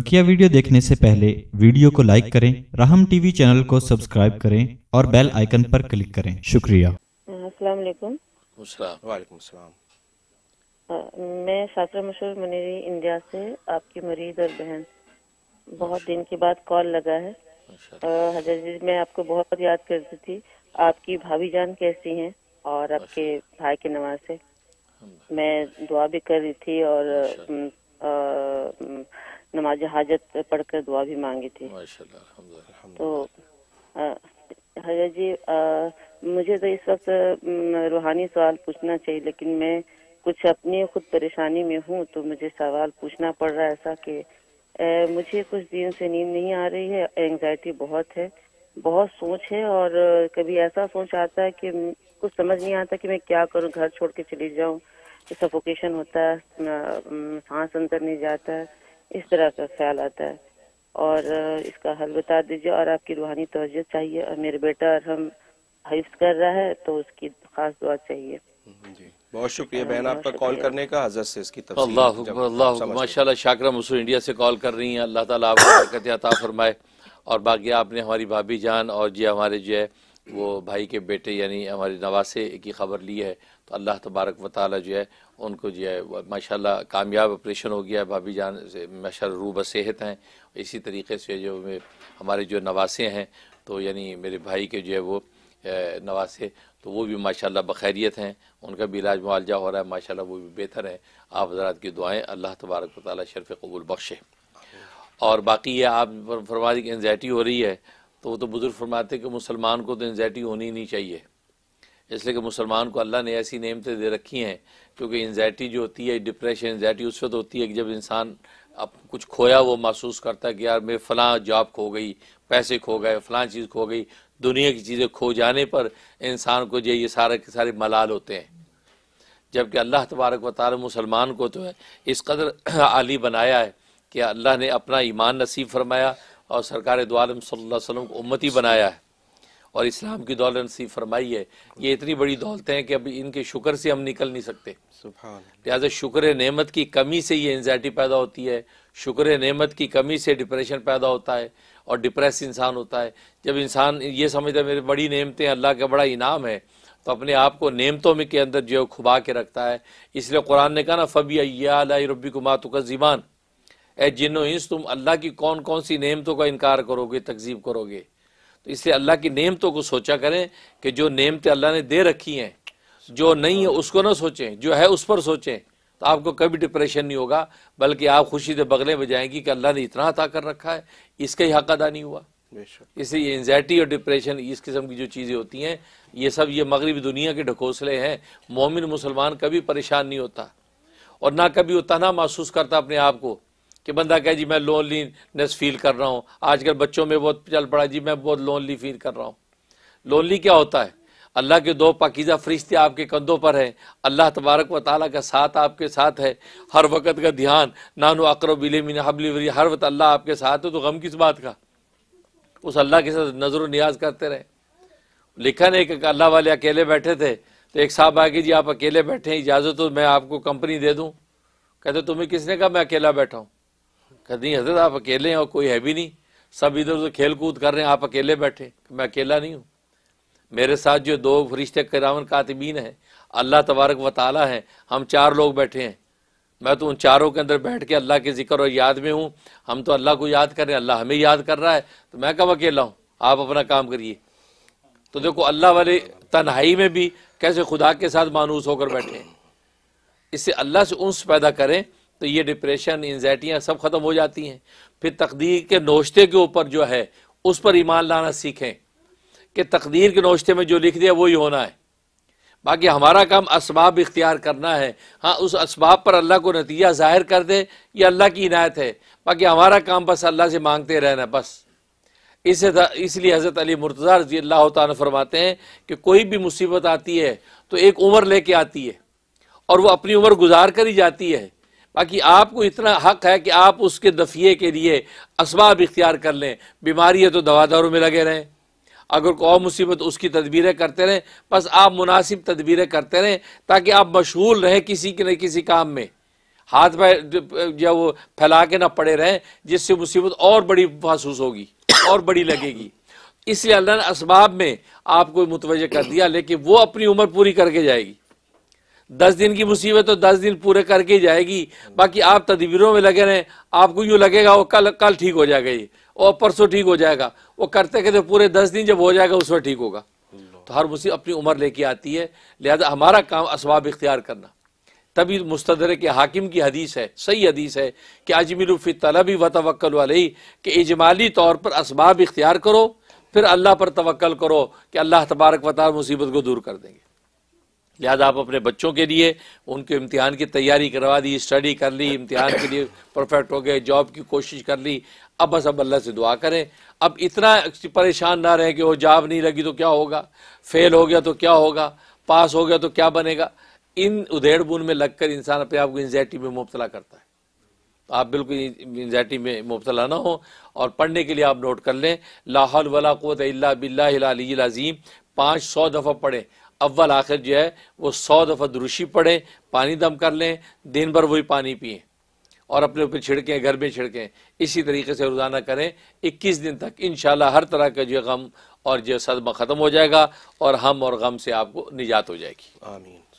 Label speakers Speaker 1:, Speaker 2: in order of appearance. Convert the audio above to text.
Speaker 1: बकिया वीडियो देखने से पहले वीडियो को लाइक करें राहम टीवी चैनल को सब्सक्राइब करें और बेल आइकन पर क्लिक करें शुक्रिया
Speaker 2: मैं शास्त्रा मशहूर मनेरी इंडिया से आपकी मरीज और बहन बहुत दिन के बाद कॉल लगा है
Speaker 1: अच्छा।
Speaker 2: हजरत जी मैं आपको बहुत याद करती थी आपकी भाभी जान कैसी हैं और आपके अच्छा। भाई के नवाज से मैं दुआ भी कर रही थी और अच्छा। नमाज हाजत पढ़कर दुआ भी मांगी थी तो हजरत जी आ, मुझे तो इस वक्त रूहानी सवाल पूछना चाहिए लेकिन मैं कुछ अपनी खुद परेशानी में हूँ तो मुझे सवाल पूछना पड़ रहा है ऐसा कि ए, मुझे कुछ दिन से नींद नहीं आ रही है एंजाइटी बहुत है बहुत सोच है और कभी ऐसा सोच आता है कि कुछ समझ नहीं आता कि मैं क्या करूँ घर छोड़ के चली जाऊँ सफोकेशन होता है सांस अंदर नहीं जाता है इस तरह का ख्याल आता है और इसका हल बता दीजिए और आपकी रूहानी तोजह चाहिए और मेरे बेटा और हम हफ्स कर रहा है तो उसकी खास दुआ चाहिए हम्म, जी बहुत शुक्रिया बहन आपका कॉल करने
Speaker 1: का हजर से इसकी अल्लाह माशाल्लाह शाकरा मसूर इंडिया से कॉल कर रही हैं अल्लाह ताला आपको बरकत फरमाए और बाकी आपने हमारी भाभी जान और जी हमारे जो है वो भाई के बेटे यानी हमारे नवासे की ख़बर ली है तो अल्लाह तबारक व जो है उनको जो है माशाल्लाह कामयाब ऑपरेशन हो गया है भाभी जान से माशा रूब सेहत हैं इसी तरीके से जो हमारे जो नवासे हैं तो यानी मेरे भाई के जो है वो नवासे तो वो भी माशाल्लाह बखैरियत हैं उनका भी इलाज मुआवजा हो रहा है माशाल्लाह वो भी बेहतर है आप हजरात की दुआएँ अल्लाह तबारक ताली शरफ़ कबूल बख्शे और बाकी ये आप फरमा दी एनजाइटी हो रही है तो वो तो बुज़ुर्ग फरमाते कि मुसलमान को तो एनजाइटी होनी नहीं चाहिए इसलिए कि मुसलमान को अल्लाह ने ऐसी नियमतें दे रखी हैं क्योंकि एनजाइटी जो होती है डिप्रेशन एनजाइटी उस वक्त होती है कि जब इंसान अब कुछ खोया वो महसूस करता है कि यार मेरे फ़लाँ जॉब खो गई पैसे खो गए फलां चीज़ खो गई दुनिया की चीज़ें खो जाने पर इंसान को जो ये सारे के सारे मलाल होते हैं जबकि अल्लाह तबारक व ताल मुसलमान को तो है इस कदर आली बनाया है कि अल्लाह ने अपना ईमान नसीब फरमाया और सरकार दोआलम वसल्लम को उम्मती बनाया है और इस्लाम की दौलत नसीब फरमाई है ये इतनी बड़ी दौलतें हैं कि अब इनके शुक्र से हम निकल नहीं सकते लिहाजा शुक्र नेमत की कमी से ये एनजाइटी पैदा होती है शुक्र नेमत की कमी से डिप्रेशन पैदा होता है और डिप्रेस इंसान होता है जब इंसान ये समझता है मेरी बड़ी नेमतें अल्लाह का बड़ा इनाम है तो अपने आप को नेमतों में के अंदर जो है खुबा के रखता है इसलिए कुरान ने कहा ना फ़बी अय्या को कुमात का ए जिनो इंस तुम अल्लाह की कौन कौन सी नेमतों का इनकार करोगे तकजीब करोगे तो इससे अल्लाह की नेमतों को सोचा करें कि जो नेमतें अल्लाह ने दे रखी हैं जो नहीं है उसको ना सोचें जो है उस पर सोचें तो आपको कभी डिप्रेशन नहीं होगा बल्कि आप खुशी से बगले में जाएंगी कि अल्लाह ने इतना अता कर रखा है इसका ही हक अदा नहीं हुआ ये एनजाइटी और डिप्रेशन इस किस्म की जो चीज़ें होती हैं ये सब ये मगरबी दुनिया के ढकोसले हैं मोमिन मुसलमान कभी परेशान नहीं होता और ना कभी वो तना महसूस करता अपने आप को कि बंदा कहे जी मैं लोनलीनेस फील कर रहा हूँ आजकल बच्चों में बहुत चल पड़ा जी मैं बहुत लोनली फील कर रहा हूँ लोनली क्या होता है अल्लाह के दो पाकिज़ा फरिश्ते आपके कंधों पर हैं अल्लाह तबारक व ताली का साथ आपके साथ है हर वक्त का ध्यान नानो मिन हबली हर वक्त अल्लाह आपके साथ है तो गम किस बात का उस अल्लाह के साथ नज़र नियाज करते रहे लिखा नहीं कि अल्लाह वाले अकेले बैठे थे तो एक साहब आगे जी आप अकेले बैठे हैं इजाज़त हो मैं आपको कंपनी दे दूँ कहते तुम्हें किसने कहा मैं अकेला बैठा हूँ कहते नहीं हजरत आप अकेले हैं और कोई है भी नहीं सब इधर उधर खेल कूद कर रहे हैं आप अकेले बैठे मैं अकेला नहीं हूँ मेरे साथ जो दो फरिश्ते करामन कातबीन हैं अल्लाह तबारक व ताली हैं हम चार लोग बैठे हैं मैं तो उन चारों के अंदर बैठ के अल्लाह के जिक्र और याद में हूँ हम तो अल्लाह को याद कर रहे हैं अल्लाह हमें याद कर रहा है तो मैं कब अकेला हूँ आप अपना काम करिए तो देखो अल्लाह वाले तन्हाई में भी कैसे खुदा के साथ मानूस होकर बैठे हैं इससे अल्लाह से उन्स पैदा करें तो ये डिप्रेशन एनजाइटियाँ सब ख़त्म हो जाती हैं फिर तकदीर के नोश्ते के ऊपर जो है उस पर ईमान लाना सीखें कि तकदीर के नोश्ते में जो लिख दिया वही होना है बाकी हमारा काम इसबाब इख्तियार करना है हाँ उस इसबाब पर अल्लाह को नतीजा ज़ाहिर कर दे ये अल्लाह की इनायत है बाकी हमारा काम बस अल्लाह से मांगते रहना बस इसे इसलिए हज़रत अली मुर्तज़ा रजी अल्लाह तरमाते फरमाते हैं कि कोई भी मुसीबत आती है तो एक उम्र लेके आती है और वह अपनी उम्र गुजार कर ही जाती है बाकी आपको इतना हक है कि आप उसके दफिए के लिए इसबाब इख्तियार कर लें बीमारी है तो दवा दारू में लगे रहें अगर कोई और मुसीबत तो उसकी तदबीरें करते रहें बस आप मुनासिब तदबीरें करते रहें ताकि आप मशगूल रहें किसी के न किसी काम में हाथ पैर या वो फैला के ना पड़े रहें जिससे मुसीबत और बड़ी महसूस होगी और बड़ी लगेगी इसलिए अल्लाह ने इसबाब में आपको मुतवजह कर दिया लेकिन वो अपनी उम्र पूरी करके जाएगी दस दिन की मुसीबत तो दस दिन पूरे करके ही जाएगी बाकी आप तदबीरों में लगे रहें आपको यूँ लगेगा वो कल कल ठीक हो जाएगा ये और परसों ठीक हो जाएगा वो करते करते पूरे दस दिन जब हो जाएगा उस वक्त ठीक होगा तो हर मुसीबत अपनी उम्र लेके आती है लिहाजा हमारा काम इसबाब इख्तियार करना तभी मुस्तदर के हाकिम की हदीस है सही हदीस है कि अजमिलफ़ी तलबी व तवक्ल वाली कि इजमाली तौर पर इसबाब इख्तियार करो फिर अल्लाह पर तवक्ल करो कि अल्लाह तबारक वाल मुसीबत को दूर कर देंगे लिहाजा आप अपने बच्चों के लिए उनके इम्तिहान की तैयारी करवा दी स्टडी कर ली इम्तिहान के लिए परफेक्ट हो गए जॉब की कोशिश कर ली अब बस अब अल्लाह से दुआ करें अब इतना परेशान ना रहें कि वो जॉब नहीं लगी तो क्या होगा फेल हो गया तो क्या होगा पास हो गया तो क्या बनेगा इन उधेड़ बुन में लगकर इंसान अपने आप को एंजाइटी में मुबतला करता है तो आप बिल्कुल इंजैटी में मुबतला ना हो और पढ़ने के लिए आप नोट कर लें लाहौल वला बिल्ला बिल्लाजीम पाँच सौ दफ़ा पढ़ें अव्वल आखिर जो है वो सौ दफ़ा दुरुशी पड़ें पानी दम कर लें दिन भर वही पानी पिए और अपने ऊपर छिड़कें घर में छिड़कें इसी तरीके से रोज़ाना करें इक्कीस दिन तक इन हर तरह का जो गम और जो सदमा ख़त्म हो जाएगा और हम और गम से आपको निजात हो जाएगी आमीन